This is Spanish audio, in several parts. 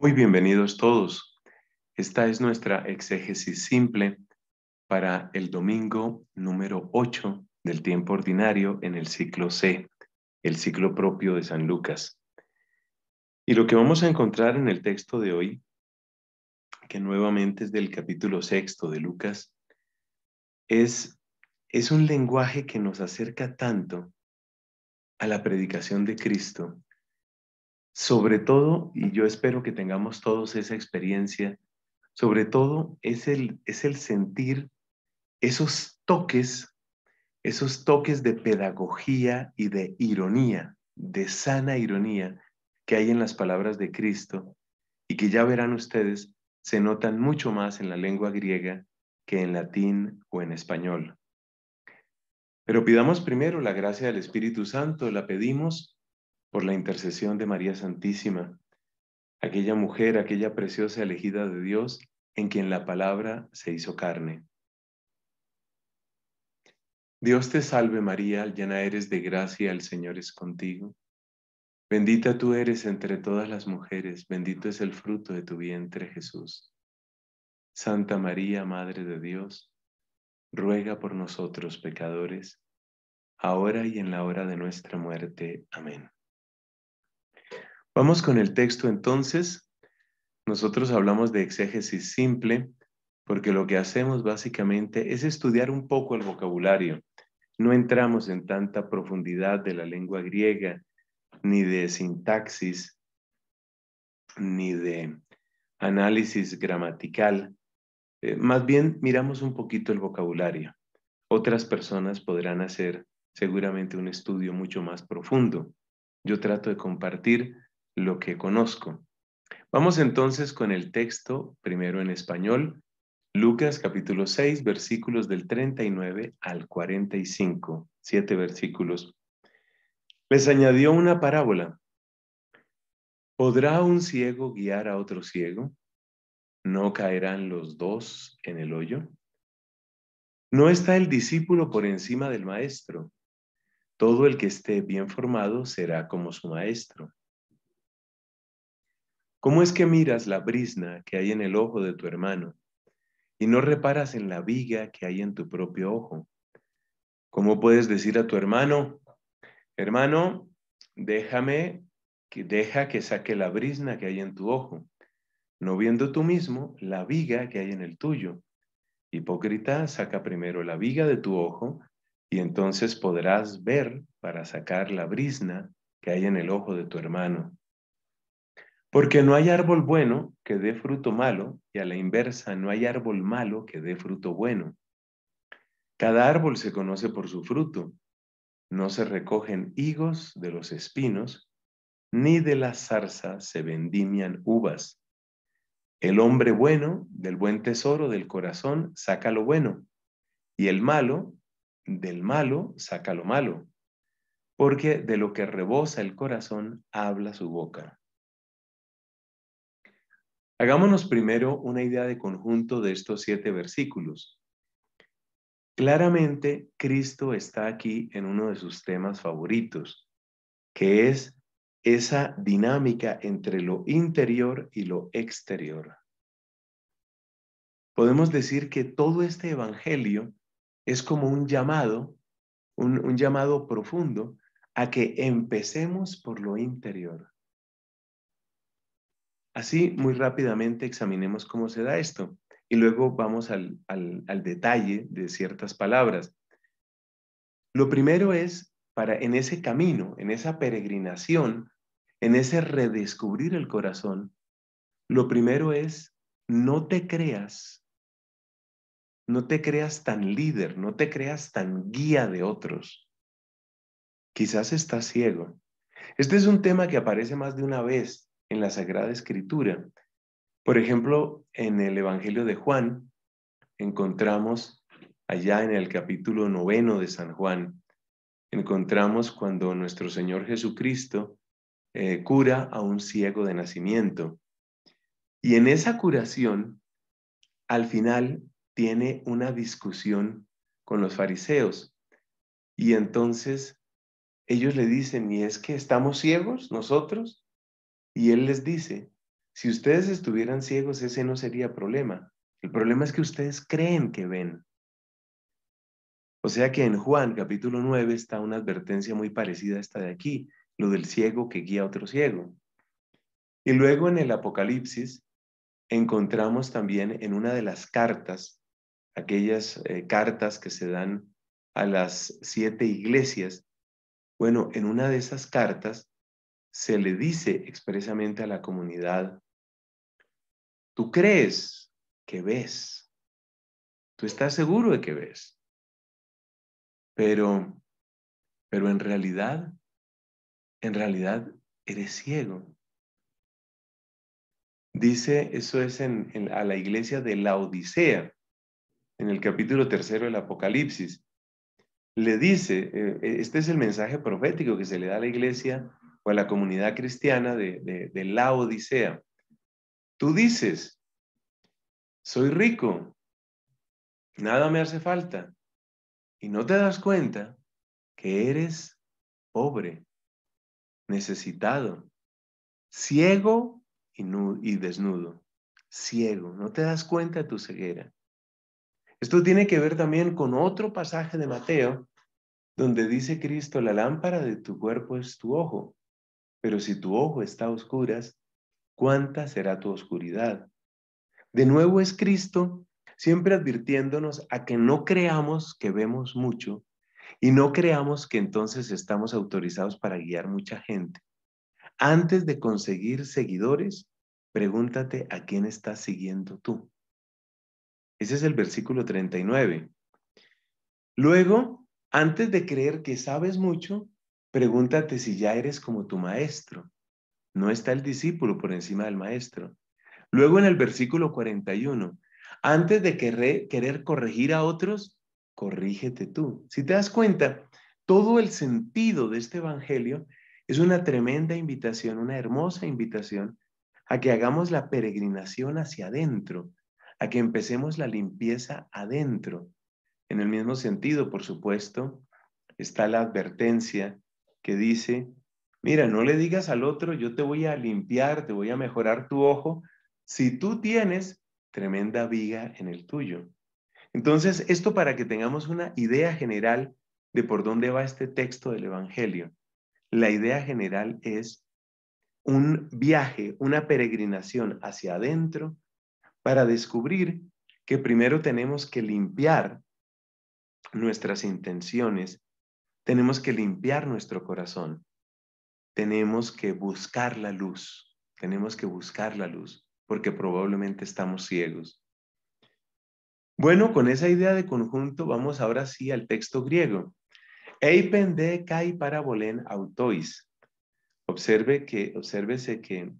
Muy bienvenidos todos. Esta es nuestra exégesis simple para el domingo número 8 del tiempo ordinario en el ciclo C, el ciclo propio de San Lucas. Y lo que vamos a encontrar en el texto de hoy, que nuevamente es del capítulo sexto de Lucas, es, es un lenguaje que nos acerca tanto a la predicación de Cristo sobre todo, y yo espero que tengamos todos esa experiencia, sobre todo es el, sentir esos toques, esos toques de pedagogía y de ironía, de sana ironía que hay en las palabras de Cristo y que ya verán ustedes se notan mucho más en la lengua griega que en latín o en español. Pero pidamos primero la gracia del Espíritu Santo, la pedimos por la intercesión de María Santísima, aquella mujer, aquella preciosa elegida de Dios, en quien la palabra se hizo carne. Dios te salve María, llena eres de gracia, el Señor es contigo. Bendita tú eres entre todas las mujeres, bendito es el fruto de tu vientre Jesús. Santa María, Madre de Dios, ruega por nosotros pecadores, ahora y en la hora de nuestra muerte. Amén. Vamos con el texto entonces. Nosotros hablamos de exégesis simple porque lo que hacemos básicamente es estudiar un poco el vocabulario. No entramos en tanta profundidad de la lengua griega, ni de sintaxis, ni de análisis gramatical. Eh, más bien miramos un poquito el vocabulario. Otras personas podrán hacer seguramente un estudio mucho más profundo. Yo trato de compartir lo que conozco. Vamos entonces con el texto, primero en español, Lucas capítulo 6, versículos del 39 al 45, siete versículos. Les añadió una parábola. ¿Podrá un ciego guiar a otro ciego? ¿No caerán los dos en el hoyo? No está el discípulo por encima del maestro. Todo el que esté bien formado será como su maestro. ¿Cómo es que miras la brisna que hay en el ojo de tu hermano y no reparas en la viga que hay en tu propio ojo? ¿Cómo puedes decir a tu hermano, hermano, déjame, que deja que saque la brisna que hay en tu ojo, no viendo tú mismo la viga que hay en el tuyo? Hipócrita, saca primero la viga de tu ojo y entonces podrás ver para sacar la brisna que hay en el ojo de tu hermano. Porque no hay árbol bueno que dé fruto malo, y a la inversa, no hay árbol malo que dé fruto bueno. Cada árbol se conoce por su fruto. No se recogen higos de los espinos, ni de la zarza se vendimian uvas. El hombre bueno del buen tesoro del corazón saca lo bueno, y el malo del malo saca lo malo, porque de lo que rebosa el corazón habla su boca. Hagámonos primero una idea de conjunto de estos siete versículos. Claramente, Cristo está aquí en uno de sus temas favoritos, que es esa dinámica entre lo interior y lo exterior. Podemos decir que todo este Evangelio es como un llamado, un, un llamado profundo a que empecemos por lo interior. Así, muy rápidamente examinemos cómo se da esto y luego vamos al, detalle de ciertas palabras. Lo primero es para en ese camino, en esa peregrinación, en ese redescubrir el corazón, lo primero es no te creas, no te creas tan líder, no te creas tan guía de otros. Quizás estás ciego. Este es un tema que aparece más de una vez en la Sagrada Escritura. Por ejemplo, en el Evangelio de Juan encontramos allá en el capítulo noveno de San Juan, encontramos cuando nuestro Señor Jesucristo eh, cura a un ciego de nacimiento. Y en esa curación, al final, tiene una discusión con los fariseos. Y entonces ellos le dicen, ¿y es que estamos ciegos nosotros? Y él les dice, si ustedes estuvieran ciegos, ese no sería problema. El problema es que ustedes creen que ven. O sea que en Juan capítulo 9 está una advertencia muy parecida a esta de aquí, lo del ciego que guía a otro ciego. Y luego en el Apocalipsis encontramos también en una de las cartas, aquellas eh, cartas que se dan a las siete iglesias, bueno, en una de esas cartas se le dice expresamente a la comunidad, tú crees que ves, tú estás seguro de que ves, pero, pero en realidad, en realidad eres ciego. Dice, eso es a la iglesia de la Odisea, en el capítulo tercero del Apocalipsis. Le dice, eh, este es el mensaje profético que se le da a la iglesia o a la comunidad cristiana de, la Odisea. Tú dices, soy rico, nada me hace falta, y no te das cuenta que eres pobre, necesitado, ciego y, y desnudo, ciego, no te das cuenta de tu ceguera. Esto tiene que ver también con otro pasaje de Mateo, donde dice Cristo, la lámpara de tu cuerpo es tu ojo. Pero si tu ojo está a oscuras, ¿cuánta será tu oscuridad? De nuevo es Cristo siempre advirtiéndonos a que no creamos que vemos mucho y no creamos que entonces estamos autorizados para guiar mucha gente. Antes de conseguir seguidores, pregúntate a quién estás siguiendo tú. Ese es el versículo 39. Luego, antes de creer que sabes mucho, Pregúntate si ya eres como tu maestro. No está el discípulo por encima del maestro. Luego en el versículo 41, antes de querer, querer corregir a otros, corrígete tú. Si te das cuenta, todo el sentido de este Evangelio es una tremenda invitación, una hermosa invitación a que hagamos la peregrinación hacia adentro, a que empecemos la limpieza adentro. En el mismo sentido, por supuesto, está la advertencia que dice, mira, no le digas al otro, yo te voy a limpiar, te voy a mejorar tu ojo, si tú tienes tremenda viga en el tuyo. Entonces, esto para que tengamos una idea general de por dónde va este texto del Evangelio. La idea general es un viaje, una peregrinación hacia adentro para descubrir que primero tenemos que limpiar nuestras intenciones tenemos que limpiar nuestro corazón. Tenemos que buscar la luz. Tenemos que buscar la luz porque probablemente estamos ciegos. Bueno, con esa idea de conjunto vamos ahora sí al texto griego. Eipen kai parabolen autois. Observe que, obsérvese que,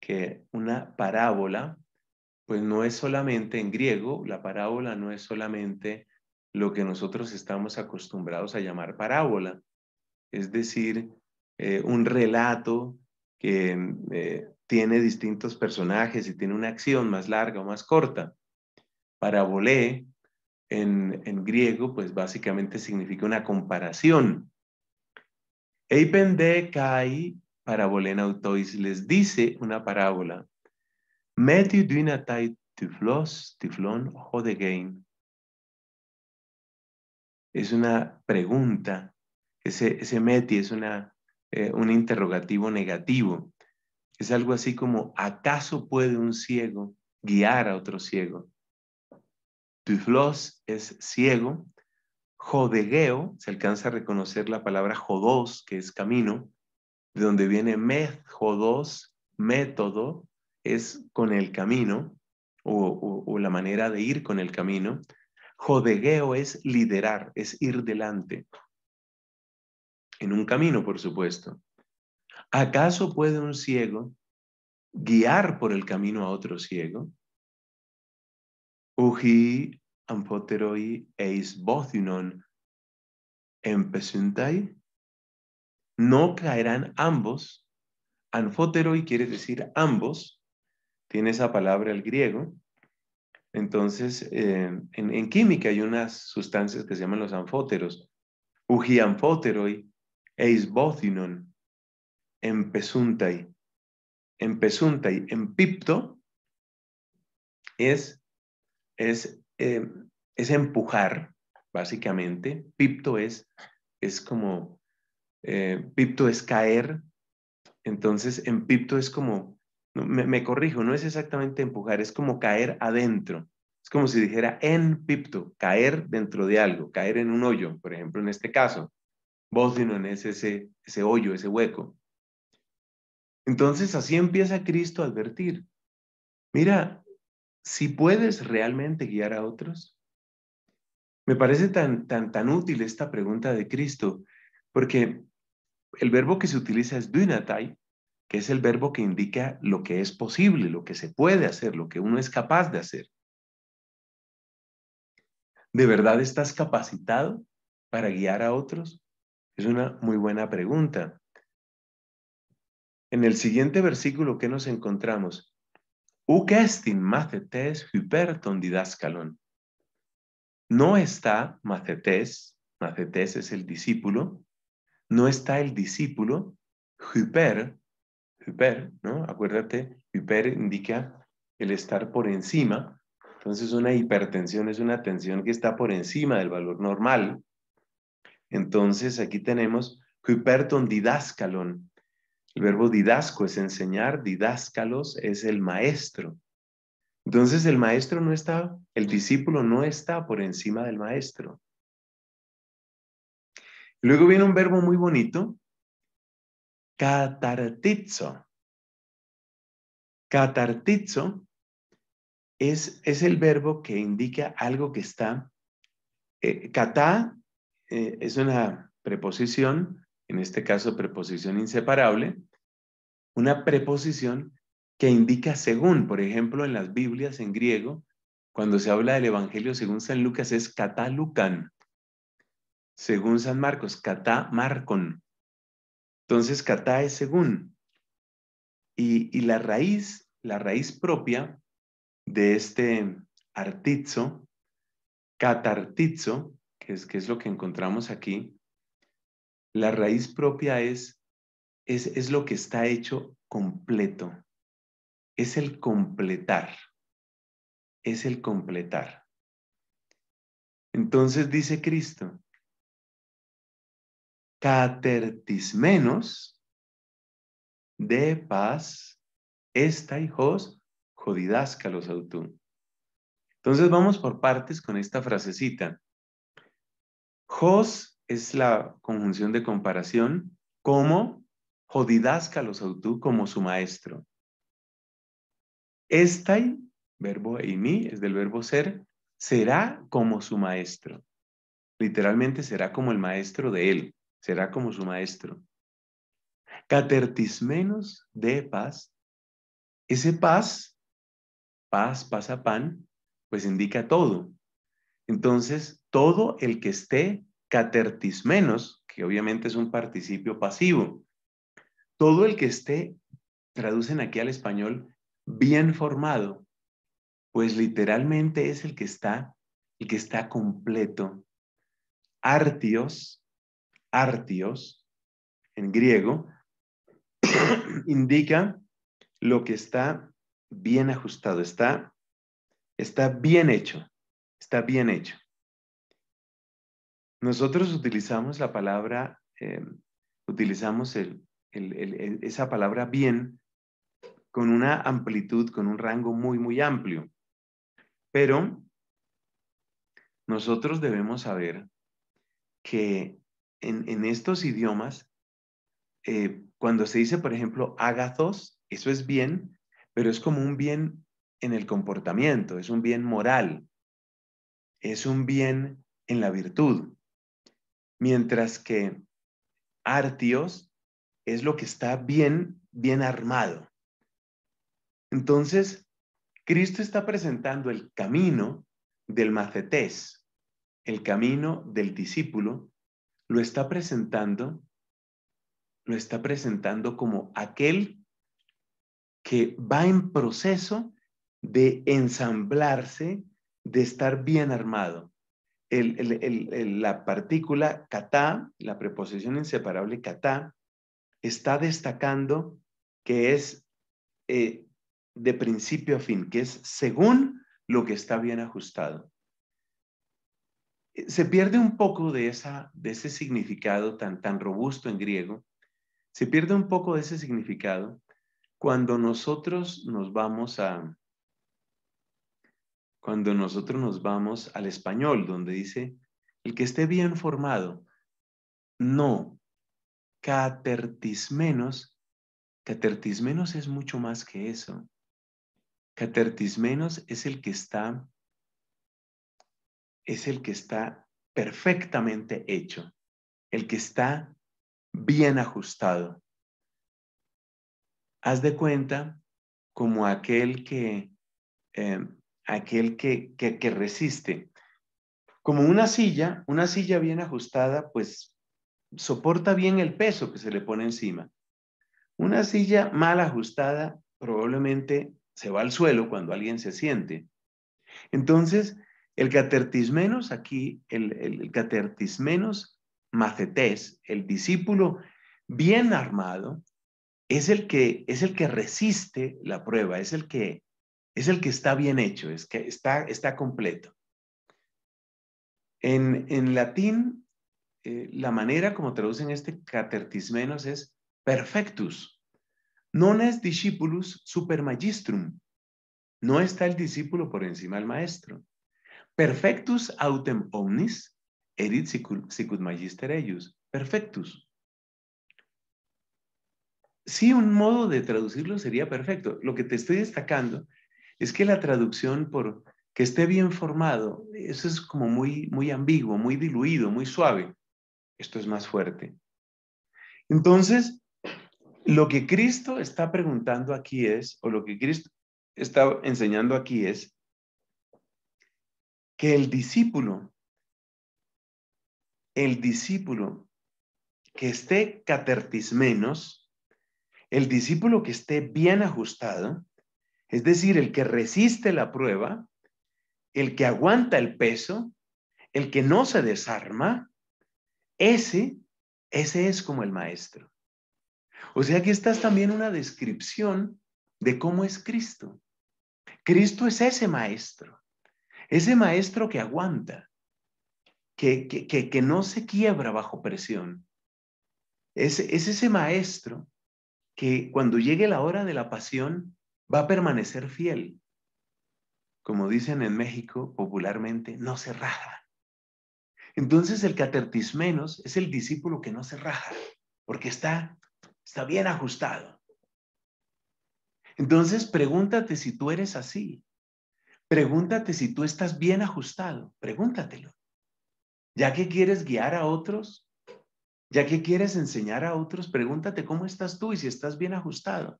que una parábola, pues no es solamente en griego, la parábola no es solamente lo que nosotros estamos acostumbrados a llamar parábola, es decir, eh, un relato que mm, eh, tiene distintos personajes y tiene una acción más larga o más corta. Parabolé en, griego, pues básicamente significa una comparación. Eipende kai parabolé autois les dice una parábola. Meti duinatai tiflos tiflón es una pregunta, ese, meti es una, eh, un interrogativo negativo. Es algo así como, ¿acaso puede un ciego guiar a otro ciego? Tuflos es ciego, jodegeo, se alcanza a reconocer la palabra jodos, que es camino, de donde viene met, jodos, método, es con el camino o la manera de ir con el camino. Jodegueo es liderar, es ir delante. En un camino, por supuesto. ¿Acaso puede un ciego guiar por el camino a otro ciego? Uji anfoteroi eis bothinon empesuntai. No caerán ambos. Anfoteroi quiere decir ambos. Tiene esa palabra el griego. Entonces, eh, en, química hay unas sustancias que se llaman los anfóteros, ugianfóteroi e isbothinon, empesuntai. Empesuntai, empipto, es, es, eh, es empujar, básicamente. Pipto es, es como, eh, pipto es caer. Entonces, empipto es como me, corrijo, no es exactamente empujar, es como caer adentro. Es como si dijera en pipto, caer dentro de algo, caer en un hoyo, por ejemplo, en este caso. Bosdinon es ese, ese hoyo, ese hueco. Entonces así empieza Cristo a advertir. Mira, si puedes realmente guiar a otros, me parece tan, tan, tan útil esta pregunta de Cristo, porque el verbo que se utiliza es dynatai que es el verbo que indica lo que es posible, lo que se puede hacer, lo que uno es capaz de hacer. ¿De verdad estás capacitado para guiar a otros? Es una muy buena pregunta. En el siguiente versículo que nos encontramos, "Ukestin macetes hyperton didascalon. No está macetes, macetes es el discípulo, no está el discípulo, hyper hiper, ¿no? Acuérdate, hiper indica el estar por encima. Entonces una hipertensión es una tensión que está por encima del valor normal. Entonces aquí tenemos hyperton didascalon. El verbo didasco es enseñar, didáscalos es el maestro. Entonces el maestro no está, el discípulo no está por encima del maestro. Luego viene un verbo muy bonito catartizo. Catartizo es, es el verbo que indica algo que está. Eh, catá eh, es una preposición, en este caso preposición inseparable, una preposición que indica según, por ejemplo, en las Biblias en griego, cuando se habla del Evangelio según San Lucas es katalucan, según San Marcos, Marcon. Entonces, kata es según. Y, la raíz, la raíz propia de este artizo, catartizo, que es, que es lo que encontramos aquí, la raíz propia es, es lo que está hecho completo, es el completar, es el completar. Entonces dice Cristo, catertismenos de paz jos, los autú. Entonces vamos por partes con esta frasecita. Jos es la conjunción de comparación como los autú como su maestro. Estai, verbo eimi, es del verbo ser, será como su maestro. Literalmente será como el maestro de él será como su maestro. Catertismenos de paz. Ese paz, paz, pasa pan, pues indica todo. Entonces, todo el que esté catertismenos, que obviamente es un participio pasivo, todo el que esté, traducen aquí al español, bien formado, pues literalmente es el que está, el que está completo. Artios artios en griego, indica lo que está bien ajustado, está, está bien hecho, está bien hecho. Nosotros utilizamos la palabra, em, utilizamos esa palabra bien con una amplitud, con un rango muy, muy amplio. Pero nosotros debemos saber que en, estos idiomas, eh, cuando se dice, por ejemplo, ágazos, eso es bien, pero es como un bien en el comportamiento, es un bien moral, es un bien en la virtud. Mientras que artios es lo que está bien, bien armado. Entonces, Cristo está presentando el camino del macetés, el camino del discípulo, lo está presentando, lo está presentando como aquel que va en proceso de ensamblarse, de estar bien armado. la partícula kata, la preposición inseparable kata, está destacando que es eh, de principio a fin, que es según lo que está bien ajustado. Eh, se pierde un poco de, ese significado tan, tan robusto en griego, se pierde un poco de ese significado cuando nosotros nos vamos a cuando nosotros nos vamos al español, donde dice el que esté bien formado, no, catertismenos, catertismenos es mucho más que eso. Catertismenos es el que está es el que está perfectamente hecho, el que está bien ajustado. Haz de cuenta como aquel que, eh, aquel que, que resiste. Como una silla, una silla bien ajustada, pues soporta bien el peso que se le pone encima. Una silla mal ajustada probablemente se va al suelo cuando alguien se siente. Entonces, el catertismenos, aquí, el, catertismenos macetés, el discípulo bien armado, es el que, es el que resiste la prueba, es el que, es el que está bien hecho, es que está, está completo. En, en latín, eh, la manera como traducen este catertismenos es perfectus. Non es discipulus super magistrum. No está el discípulo por encima del maestro. Perfectus autem omnis, erit sicut magister ejus Perfectus. Sí, un modo de traducirlo sería perfecto. Lo que te estoy destacando es que la traducción por que esté bien formado, eso es como muy, muy ambiguo, muy diluido, muy suave. Esto es más fuerte. Entonces, lo que Cristo está preguntando aquí es, o lo que Cristo está enseñando aquí es, que el discípulo, el discípulo que esté catertismenos, el discípulo que esté bien ajustado, es decir, el que resiste la prueba, el que aguanta el peso, el que no se desarma, ese, ese es como el maestro. O sea aquí estás también una descripción de cómo es Cristo. Cristo es ese maestro. Ese maestro que aguanta, que, que, no se quiebra bajo presión, es, ese maestro que cuando llegue la hora de la pasión va a permanecer fiel. Como dicen en México popularmente, no se raja. Entonces el catertismenos es el discípulo que no se raja, porque está, está bien ajustado. Entonces pregúntate si tú eres así. Pregúntate si tú estás bien ajustado, pregúntatelo. Ya que quieres guiar a otros, ya que quieres enseñar a otros, pregúntate cómo estás tú y si estás bien ajustado.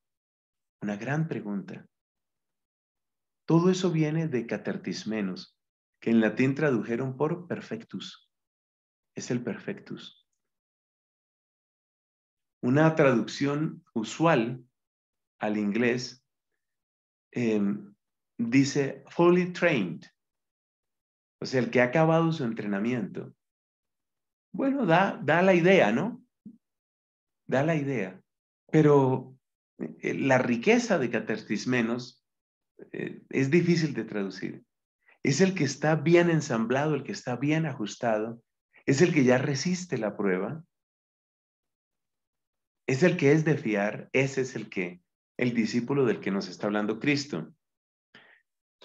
Una gran pregunta. Todo eso viene de catertismenos, que en latín tradujeron por perfectus. Es el perfectus. Una traducción usual al inglés em, dice fully trained, o sea, el que ha acabado su entrenamiento. Bueno, da, la idea, ¿no? Da la idea. Pero eh, la riqueza de catecismenos eh, es difícil de traducir. Es el que está bien ensamblado, el que está bien ajustado, es el que ya resiste la prueba, es el que es de fiar, ese es el que, el discípulo del que nos está hablando Cristo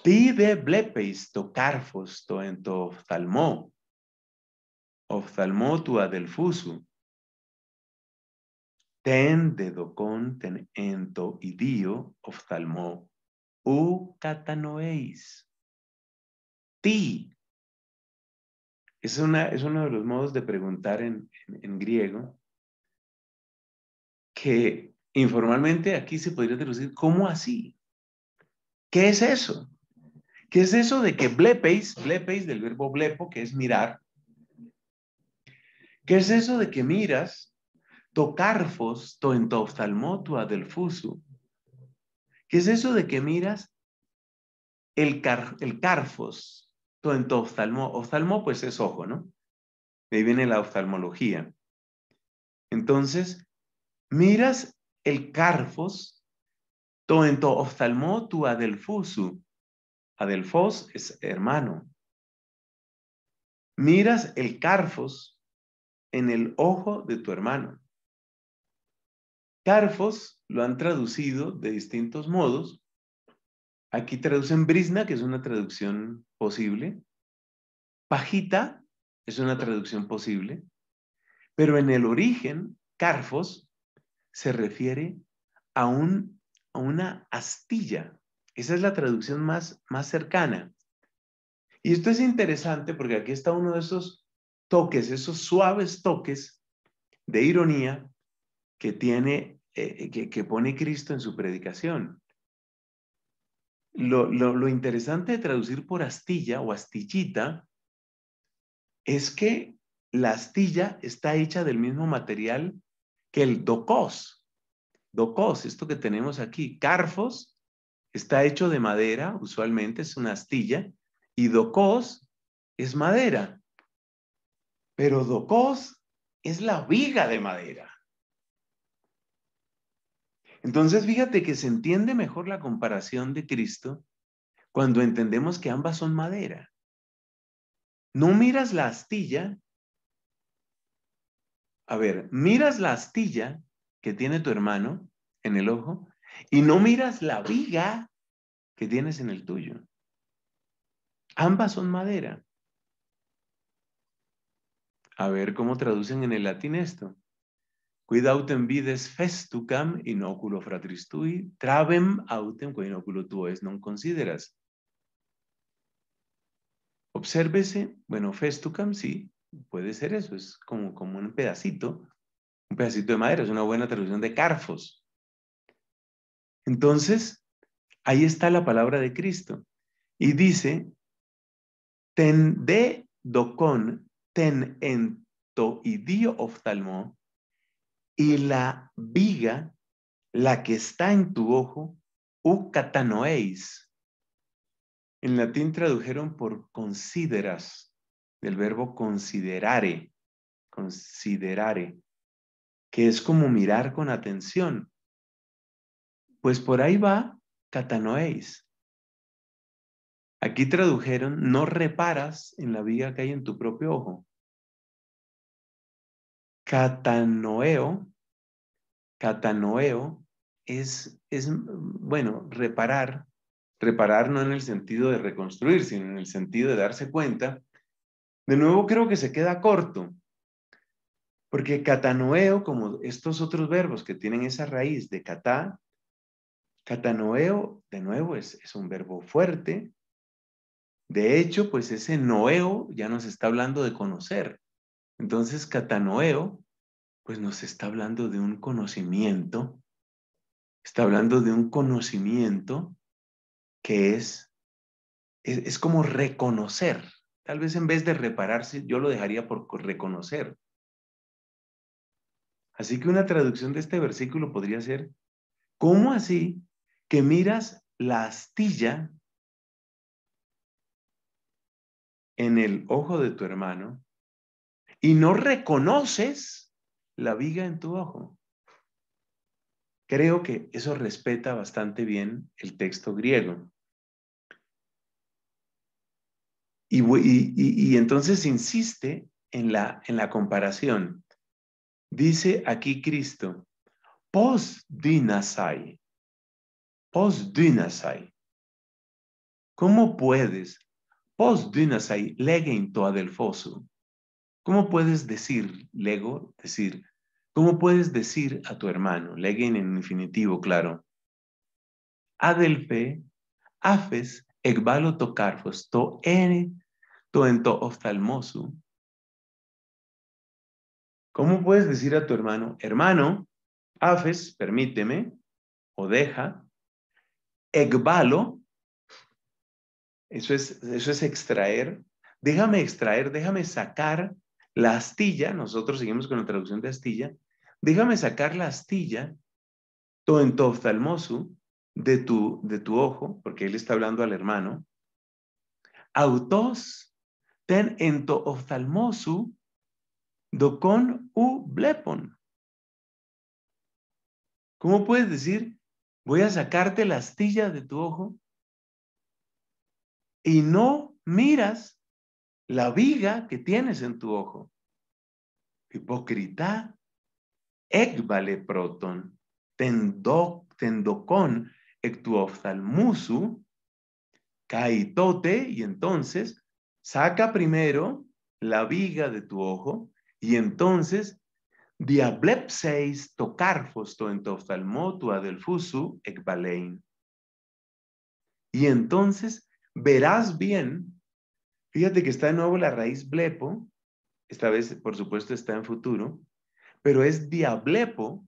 de blepeis to carfos to ento to oftalmó. Oftalmó tu adelfusu. Ten de docon ten ento idio oftalmó. U catanoéis. Ti. Es, una, es uno de los modos de preguntar en, en, griego que informalmente aquí se podría deducir ¿cómo así? ¿Qué es eso? ¿Qué es eso de que blepeis, blepeis del verbo blepo, que es mirar? ¿Qué es eso de que miras? Tocarfos, to en del fuso. ¿Qué es eso de que miras? El, carfos, to entoftalmo. oftalmo. pues es ojo, ¿no? De ahí viene la oftalmología. Entonces, miras el carfos, to ento tu del Adelfos es hermano. Miras el carfos en el ojo de tu hermano. Carfos lo han traducido de distintos modos. Aquí traducen brisna, que es una traducción posible. Pajita es una traducción posible. Pero en el origen, carfos se refiere a, a una astilla, esa es la traducción más, más cercana. Y esto es interesante porque aquí está uno de esos toques, esos suaves toques de ironía que tiene, eh, eh, que, pone Cristo en su predicación. Lo, lo interesante de traducir por astilla o astillita es que la astilla está hecha del mismo material que el docos. Docos, esto que tenemos aquí, carfos, Está hecho de madera, usualmente es una astilla, y docos es madera. Pero docos es la viga de madera. Entonces, fíjate que se entiende mejor la comparación de Cristo cuando entendemos que ambas son madera. No miras la astilla. A ver, miras la astilla que tiene tu hermano en el ojo y no miras la viga que tienes en el tuyo. Ambas son madera. A ver cómo traducen en el latín esto. Quid autem vides festucam inoculo fratristui, tui, travem autem quo inoculo tuo es non consideras. Obsérvese, bueno, festucam sí, puede ser eso, es como, como un pedacito, un pedacito de madera, es una buena traducción de carfos. Entonces, ahí está la palabra de Cristo. Y dice, ten de docon, ten en idio oftalmo, y la viga, la que está en tu ojo, u catanoeis. En latín tradujeron por consideras, del verbo considerare, considerare, que es como mirar con atención. Pues por ahí va catanoéis. Aquí tradujeron, no reparas en la viga que hay en tu propio ojo. Catanoeo, catanoeo es, es, bueno, reparar, reparar no en el sentido de reconstruir, sino en el sentido de darse cuenta. De nuevo creo que se queda corto, porque catanoeo, como estos otros verbos que tienen esa raíz de catá, Catanoeo, de nuevo, es, un verbo fuerte. De hecho, pues ese noeo ya nos está hablando de conocer. Entonces, catanoeo, pues nos está hablando de un conocimiento, está hablando de un conocimiento que es, es como reconocer. Tal vez en vez de repararse, yo lo dejaría por reconocer. Así que una traducción de este versículo podría ser, ¿cómo así que miras la astilla en el ojo de tu hermano y no reconoces la viga en tu ojo. Creo que eso respeta bastante bien el texto griego. Y, entonces insiste en la, en la comparación. Dice aquí Cristo, pos dinasai, Pos dinasai. ¿Cómo puedes? Pos dinasai legen to ¿Cómo puedes decir, lego, decir? ¿Cómo puedes decir a tu hermano? Legen en infinitivo, claro. Adelpe, afes, egbalo to carfos, to ene, to ento oftalmosu. ¿Cómo puedes decir a tu hermano, hermano, afes, permíteme, o deja, Egbalo, eso es, eso es extraer, déjame extraer, déjame sacar la astilla, nosotros seguimos con la traducción de astilla, déjame sacar la astilla, to en oftalmosu, de tu, de tu ojo, porque él está hablando al hermano, autos, ten en to oftalmosu, docon u blepon. ¿Cómo puedes decir voy a sacarte la astilla de tu ojo y no miras la viga que tienes en tu ojo. Hipócrita, ekvale proton, tendo, caitote, y entonces saca primero la viga de tu ojo y entonces diablepseis tocarfos en Y entonces verás bien, fíjate que está de nuevo la raíz blepo, esta vez por supuesto está en futuro, pero es diablepo,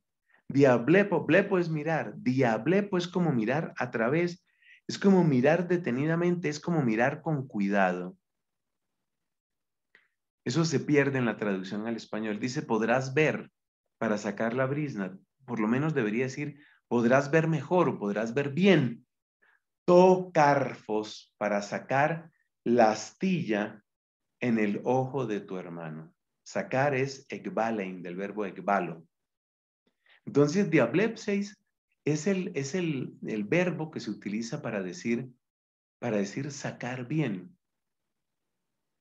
diablepo, blepo es mirar, diablepo es como mirar a través, es como mirar detenidamente, es como mirar con cuidado. Eso se pierde en la traducción al español. Dice, podrás ver para sacar la brisna. Por lo menos debería decir, podrás ver mejor o podrás ver bien. Tocarfos para sacar la astilla en el ojo de tu hermano. Sacar es ekbalein, del verbo ekbalo. Entonces, diablepsis es, el, el verbo que se utiliza para decir, para decir sacar bien,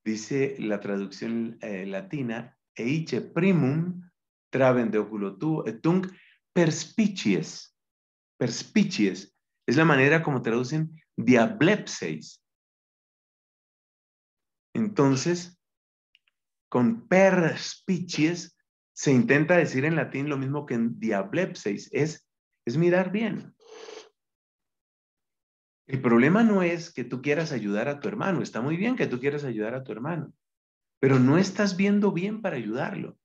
dice la traducción eh, latina, eiche primum traben de oculo etung eh, perspicies. Perspicies es la manera como traducen diablepseis. Entonces, con perspicies se intenta decir en latín lo mismo que en diablepseis, es, es mirar bien. El problema no es que tú quieras ayudar a tu hermano. Está muy bien que tú quieras ayudar a tu hermano, pero no estás viendo bien para ayudarlo.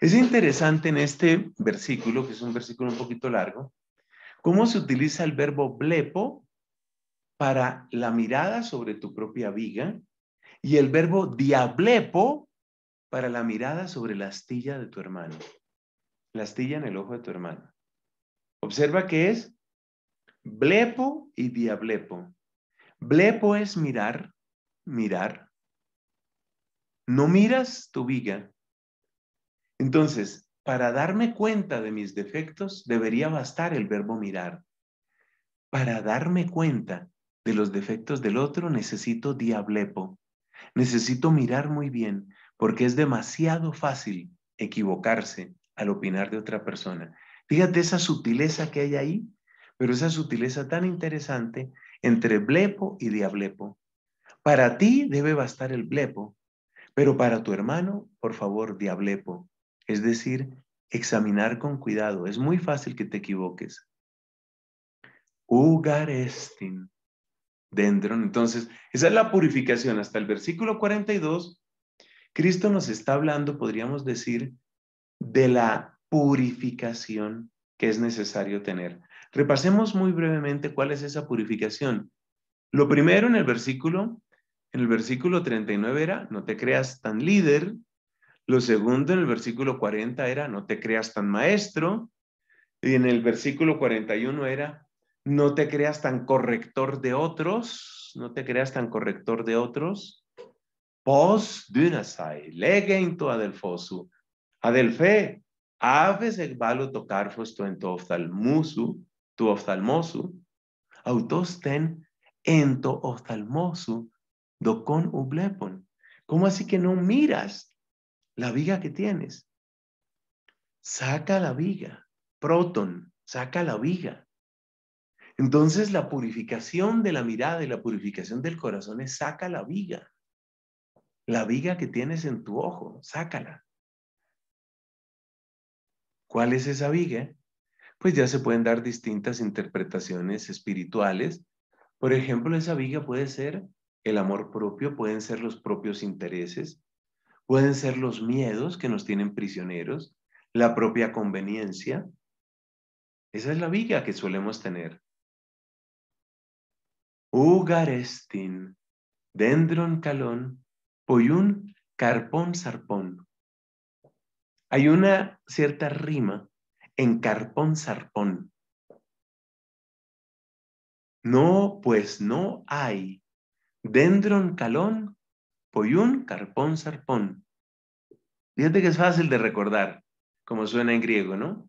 Es interesante en este versículo, que es un versículo un poquito largo, cómo se utiliza el verbo blepo para la mirada sobre tu propia viga y el verbo diablepo para la mirada sobre la astilla de tu hermano. La astilla en el ojo de tu hermano. Observa que es Blepo y diablepo. Blepo es mirar, mirar. No miras tu viga. Entonces, para darme cuenta de mis defectos, debería bastar el verbo mirar. Para darme cuenta de los defectos del otro, necesito diablepo. Necesito mirar muy bien, porque es demasiado fácil equivocarse al opinar de otra persona. Fíjate esa sutileza que hay ahí pero esa sutileza tan interesante entre blepo y diablepo. Para ti debe bastar el blepo, pero para tu hermano, por favor, diablepo. Es decir, examinar con cuidado. Es muy fácil que te equivoques. Ugarestin. Dendron. Entonces, esa es la purificación. Hasta el versículo 42, Cristo nos está hablando, podríamos decir, de la purificación que es necesario tener. Repasemos muy brevemente cuál es esa purificación. Lo primero en el versículo, en el versículo 39 era, no te creas tan líder. Lo segundo en el versículo 40 era, no te creas tan maestro. Y en el versículo 41 era, no te creas tan corrector de otros, no te creas tan corrector de otros. Pos dynasai, lege into adelfosu, adelfe, Aves ento tu oftalmosu, autosten ento oftalmosu, docon ublepon. ¿Cómo así que no miras la viga que tienes? Saca la viga, proton, saca la viga. Entonces la purificación de la mirada y la purificación del corazón es saca la viga. La viga que tienes en tu ojo, sácala. ¿Cuál es esa viga? Pues ya se pueden dar distintas interpretaciones espirituales. Por ejemplo, esa viga puede ser el amor propio, pueden ser los propios intereses, pueden ser los miedos que nos tienen prisioneros, la propia conveniencia. Esa es la viga que solemos tener. Ugarestin, dendron calón, poyun carpón sarpón. Hay una cierta rima en carpón sarpón. No, pues no hay dendron calón, poyún carpón sarpón. Fíjate que es fácil de recordar, como suena en griego, ¿no?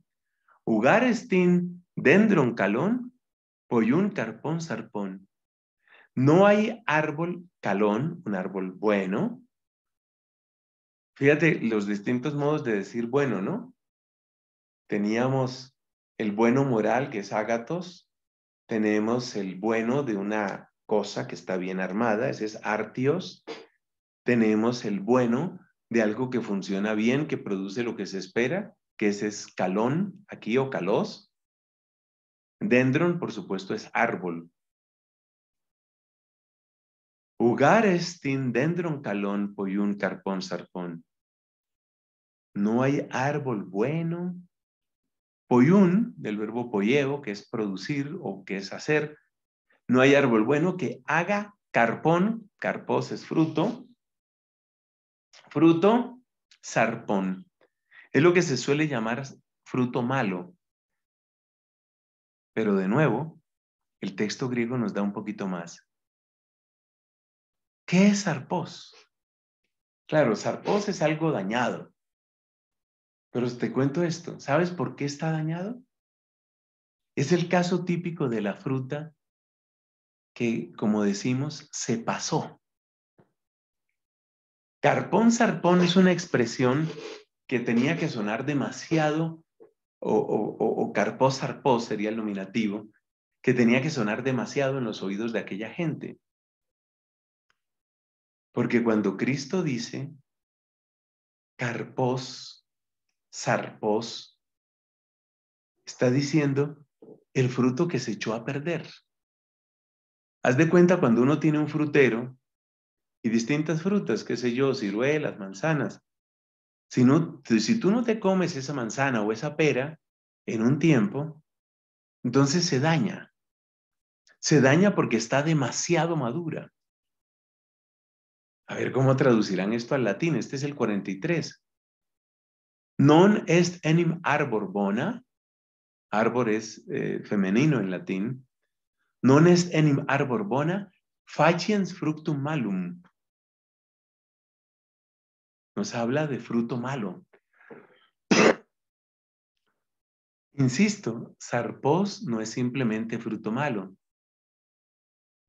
estin dendron calón, poyún carpón sarpón. No hay árbol calón, un árbol bueno, Fíjate los distintos modos de decir bueno, ¿no? Teníamos el bueno moral, que es ágatos, tenemos el bueno de una cosa que está bien armada, ese es artios, tenemos el bueno de algo que funciona bien, que produce lo que se espera, que es calón, aquí o calos. Dendron, por supuesto, es árbol. Jugares tin dendron calón polyun carpón sarpón. No hay árbol bueno. Poyun, del verbo polleo, que es producir o que es hacer. No hay árbol bueno que haga carpón. Carpos es fruto. Fruto, sarpón. Es lo que se suele llamar fruto malo. Pero de nuevo, el texto griego nos da un poquito más. ¿Qué es zarpos? Claro, zarpos es algo dañado. Pero te cuento esto, ¿sabes por qué está dañado? Es el caso típico de la fruta que, como decimos, se pasó. Carpón zarpón es una expresión que tenía que sonar demasiado, o, o, o, carpó sería el nominativo, que tenía que sonar demasiado en los oídos de aquella gente. Porque cuando Cristo dice, carpos, zarpos, está diciendo el fruto que se echó a perder. Haz de cuenta cuando uno tiene un frutero y distintas frutas, qué sé yo, ciruelas, manzanas. Si, no, si tú no te comes esa manzana o esa pera en un tiempo, entonces se daña. Se daña porque está demasiado madura. A ver cómo traducirán esto al latín. Este es el 43. Non est enim arbor bona. Arbor es eh, femenino en latín. Non est enim arbor bona faciens fructum malum. Nos habla de fruto malo. Insisto, sarpos no es simplemente fruto malo.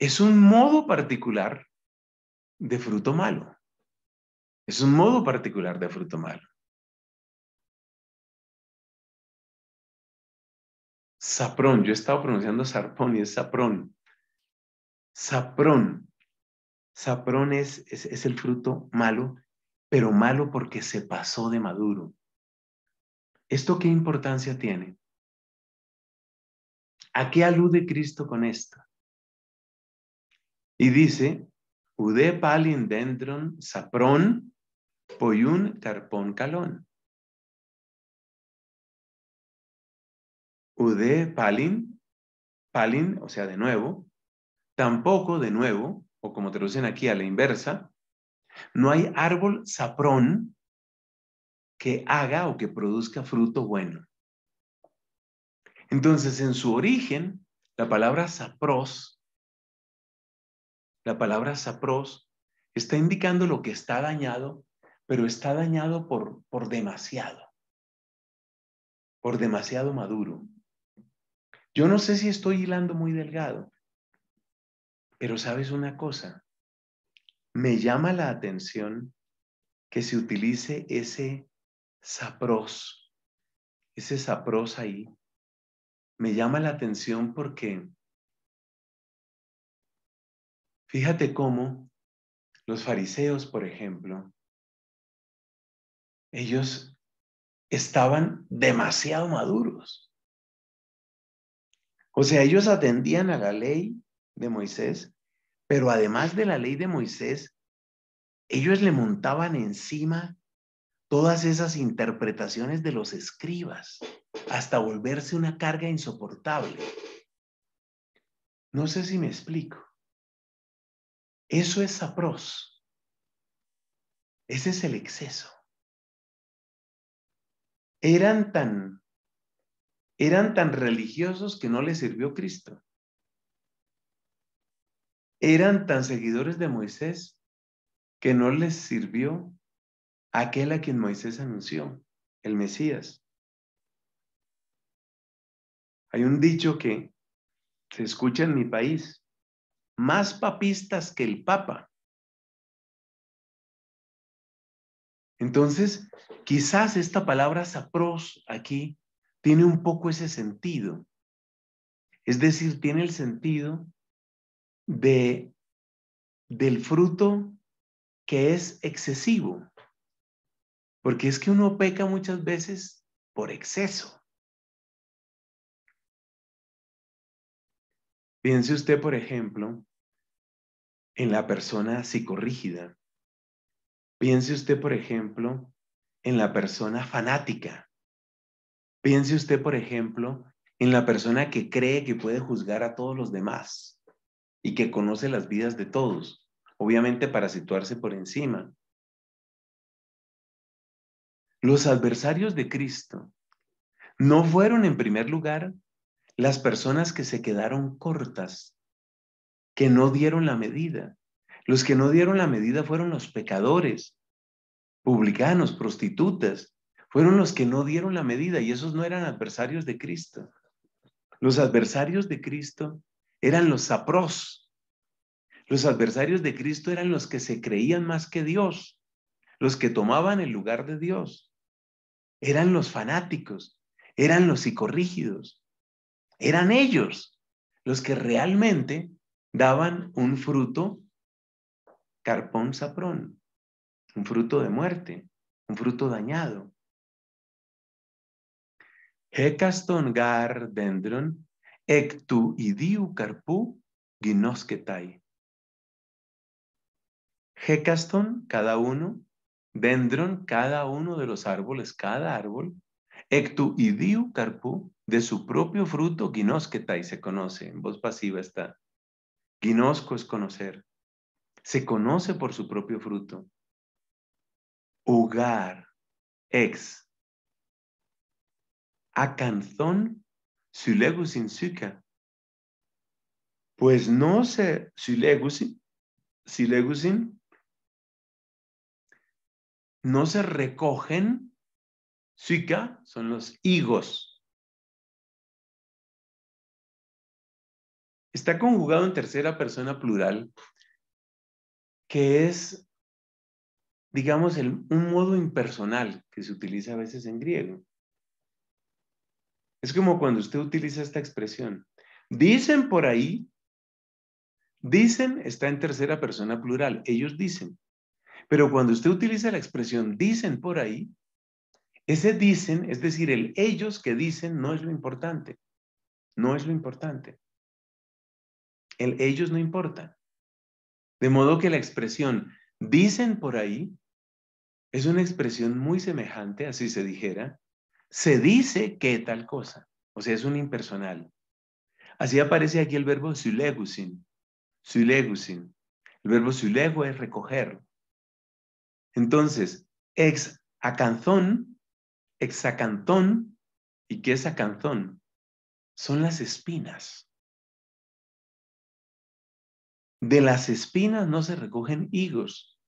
Es un modo particular de fruto malo. Es un modo particular de fruto malo. Saprón, yo he estado pronunciando sarpón y es saprón. Saprón. Saprón es, es, es el fruto malo, pero malo porque se pasó de maduro. ¿Esto qué importancia tiene? ¿A qué alude Cristo con esto? Y dice Ude palin dendron sapron poyun carpon calón. Ude palin, palin, o sea, de nuevo, tampoco de nuevo, o como traducen aquí a la inversa, no hay árbol saprón que haga o que produzca fruto bueno. Entonces, en su origen, la palabra sapros la palabra sapros está indicando lo que está dañado, pero está dañado por, por demasiado, por demasiado maduro. Yo no sé si estoy hilando muy delgado, pero sabes una cosa, me llama la atención que se utilice ese sapros, ese sapros ahí. Me llama la atención porque Fíjate cómo los fariseos, por ejemplo, ellos estaban demasiado maduros. O sea, ellos atendían a la ley de Moisés, pero además de la ley de Moisés, ellos le montaban encima todas esas interpretaciones de los escribas hasta volverse una carga insoportable. No sé si me explico. Eso es sapros. Ese es el exceso. Eran tan, eran tan religiosos que no les sirvió Cristo. Eran tan seguidores de Moisés que no les sirvió aquel a quien Moisés anunció, el Mesías. Hay un dicho que se escucha en mi país más papistas que el Papa. Entonces, quizás esta palabra sapros aquí tiene un poco ese sentido. Es decir, tiene el sentido de, del fruto que es excesivo. Porque es que uno peca muchas veces por exceso. Piense usted, por ejemplo, en la persona psicorrígida. Piense usted, por ejemplo, en la persona fanática. Piense usted, por ejemplo, en la persona que cree que puede juzgar a todos los demás y que conoce las vidas de todos, obviamente para situarse por encima. Los adversarios de Cristo no fueron en primer lugar las personas que se quedaron cortas, que no dieron la medida. Los que no dieron la medida fueron los pecadores, publicanos, prostitutas. Fueron los que no dieron la medida y esos no eran adversarios de Cristo. Los adversarios de Cristo eran los sapros. Los adversarios de Cristo eran los que se creían más que Dios, los que tomaban el lugar de Dios. Eran los fanáticos, eran los psicorrígidos, eran ellos los que realmente daban un fruto carpón saprón, un fruto de muerte, un fruto dañado. Hecaston gar dendron, ectu idiu carpú ginosketai. Hecaston, cada uno, dendron, cada uno de los árboles, cada árbol, ectu idiu carpú de su propio fruto, y se conoce, en voz pasiva está. Ginosco es conocer. Se conoce por su propio fruto. Hogar, ex. A canzón, suika. suica Pues no se sulegusin, sulegusin, no se recogen, suica son los higos, está conjugado en tercera persona plural, que es, digamos, un modo impersonal que se utiliza a veces en griego. Es como cuando usted utiliza esta expresión. Dicen por ahí, dicen está en tercera persona plural, ellos dicen. Pero cuando usted utiliza la expresión dicen por ahí, ese dicen, es decir, el ellos que dicen no es lo importante. No es lo importante. El ellos no importan De modo que la expresión dicen por ahí es una expresión muy semejante, así se dijera, se dice que tal cosa, o sea, es un impersonal. Así aparece aquí el verbo sulegusin, sulegusin. El verbo sulego es recoger. Entonces, ex acanzón, acantón, ¿y qué es acanzón? Son las espinas de las espinas no se recogen higos.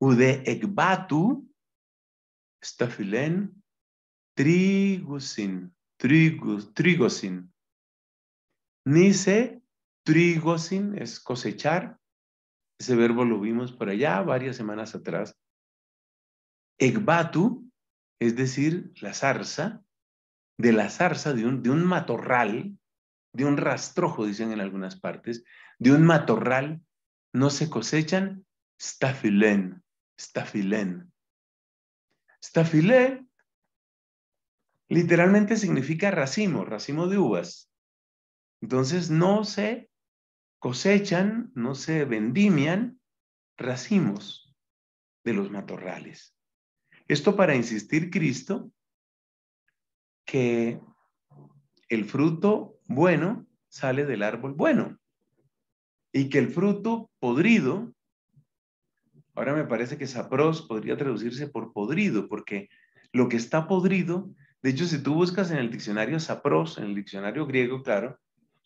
Ude ekbatu, stafilen, trigusin, trigus, trigosin. Nice, trigosin es cosechar. Ese verbo lo vimos por allá varias semanas atrás. Ekbatu, es decir, la zarza, de la zarza, de un, de un matorral, de un rastrojo, dicen en algunas partes, de un matorral no se cosechan stafilén, stafilén. Stafilé literalmente significa racimo, racimo de uvas. Entonces no se cosechan, no se vendimian racimos de los matorrales. Esto para insistir Cristo que el fruto bueno sale del árbol bueno y que el fruto podrido, ahora me parece que sapros podría traducirse por podrido, porque lo que está podrido, de hecho si tú buscas en el diccionario sapros, en el diccionario griego, claro,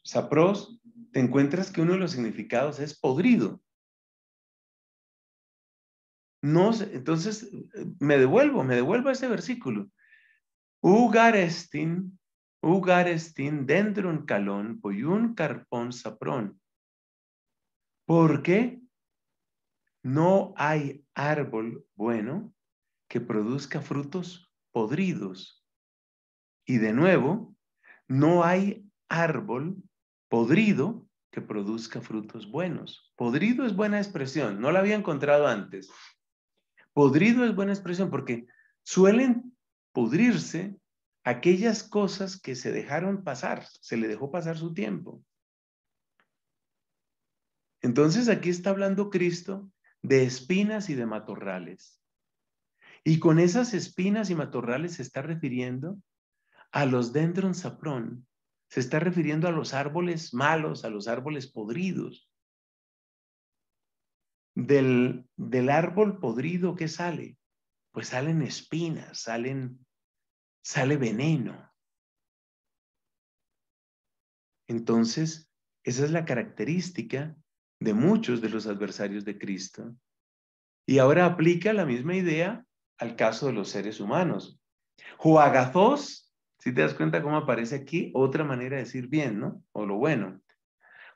sapros, te encuentras que uno de los significados es podrido. entonces me devuelvo, me devuelvo a ese versículo. Ugarestin, ugarestin dentro un calón, por un carpón saprón. Porque no hay árbol bueno que produzca frutos podridos. Y de nuevo, no hay árbol podrido que produzca frutos buenos. Podrido es buena expresión, no la había encontrado antes. Podrido es buena expresión porque suelen pudrirse aquellas cosas que se dejaron pasar, se le dejó pasar su tiempo. Entonces aquí está hablando Cristo de espinas y de matorrales. Y con esas espinas y matorrales se está refiriendo a los dendron saprón, se está refiriendo a los árboles malos, a los árboles podridos. Del, árbol podrido, ¿qué sale? Pues salen espinas, salen, sale veneno. Entonces, esa es la característica de muchos de los adversarios de Cristo. Y ahora aplica la misma idea al caso de los seres humanos. Juagazos, si te das cuenta cómo aparece aquí, otra manera de decir bien, ¿no? O lo bueno.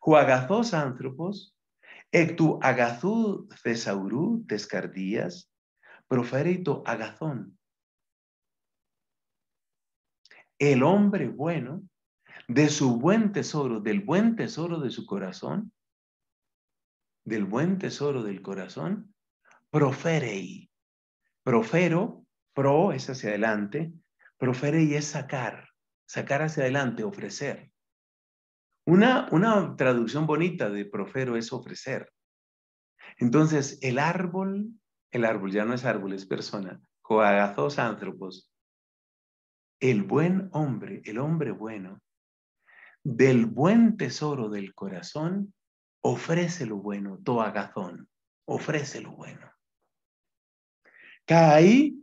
Juagazos ántropos, ectu agazú cesaurú tescardías, proferito agazón. El hombre bueno, de su buen tesoro, del buen tesoro de su corazón, del buen tesoro del corazón, proferei. Profero, pro es hacia adelante, proferei es sacar, sacar hacia adelante, ofrecer. Una, traducción bonita de profero es ofrecer. Entonces, el árbol, el árbol ya no es árbol, es persona, coagazos antropos, el buen hombre, el hombre bueno, del buen tesoro del corazón, Ofrece lo bueno, to agazón. Ofrece lo bueno. Kai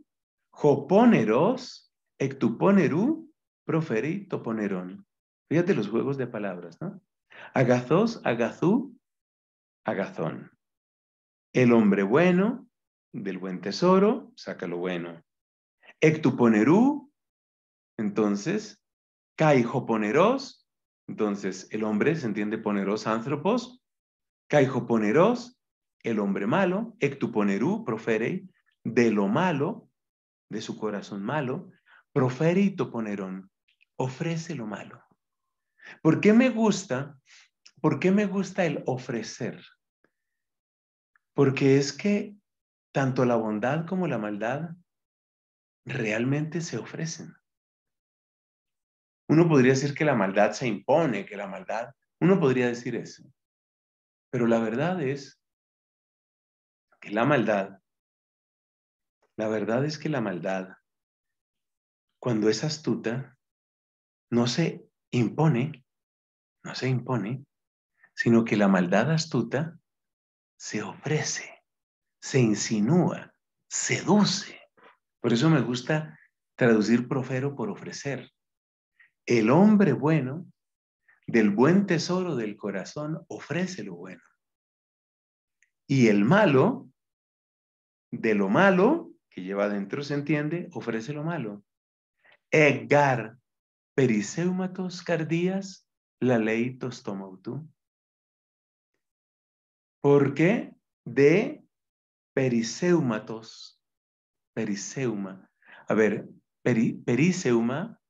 joponeros ectuponeru proferi toponerón. Fíjate los juegos de palabras, ¿no? Agazos, agazú, agazón. El hombre bueno, del buen tesoro, saca lo bueno. Ectuponerú, entonces, kai joponeros, entonces el hombre se entiende poneros, ántropos, poneros, el hombre malo, ectuponerú, proferei, de lo malo, de su corazón malo, y toponerón, ofrece lo malo. ¿Por qué me gusta? ¿Por qué me gusta el ofrecer? Porque es que tanto la bondad como la maldad realmente se ofrecen. Uno podría decir que la maldad se impone, que la maldad, uno podría decir eso. Pero la verdad es que la maldad, la verdad es que la maldad, cuando es astuta, no se impone, no se impone, sino que la maldad astuta se ofrece, se insinúa, seduce. Por eso me gusta traducir profero por ofrecer. El hombre bueno del buen tesoro del corazón ofrece lo bueno. Y el malo, de lo malo, que lleva adentro se entiende, ofrece lo malo. Egar periseumatos cardías la ley ¿Por Porque de periseumatos, periseuma. A ver, periseuma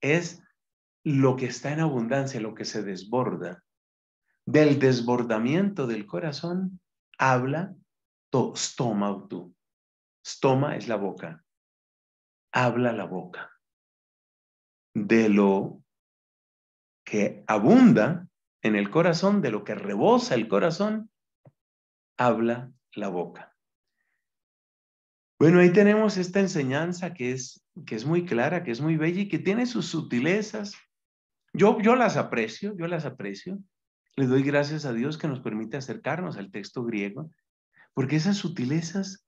es lo que está en abundancia, lo que se desborda. Del desbordamiento del corazón habla to, stoma tú. Stoma es la boca. Habla la boca. De lo que abunda en el corazón, de lo que rebosa el corazón, habla la boca. Bueno, ahí tenemos esta enseñanza que es, que es muy clara, que es muy bella y que tiene sus sutilezas, yo, las aprecio, yo las aprecio. Le doy gracias a Dios que nos permite acercarnos al texto griego, porque esas sutilezas,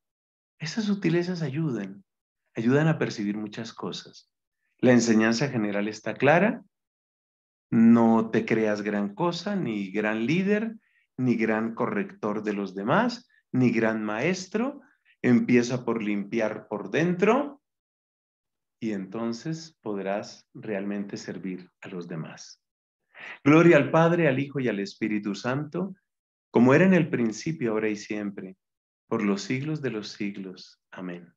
esas sutilezas ayudan, ayudan a percibir muchas cosas. La enseñanza general está clara, no te creas gran cosa, ni gran líder, ni gran corrector de los demás, ni gran maestro. Empieza por limpiar por dentro, y entonces podrás realmente servir a los demás. Gloria al Padre, al Hijo y al Espíritu Santo, como era en el principio, ahora y siempre, por los siglos de los siglos. Amén.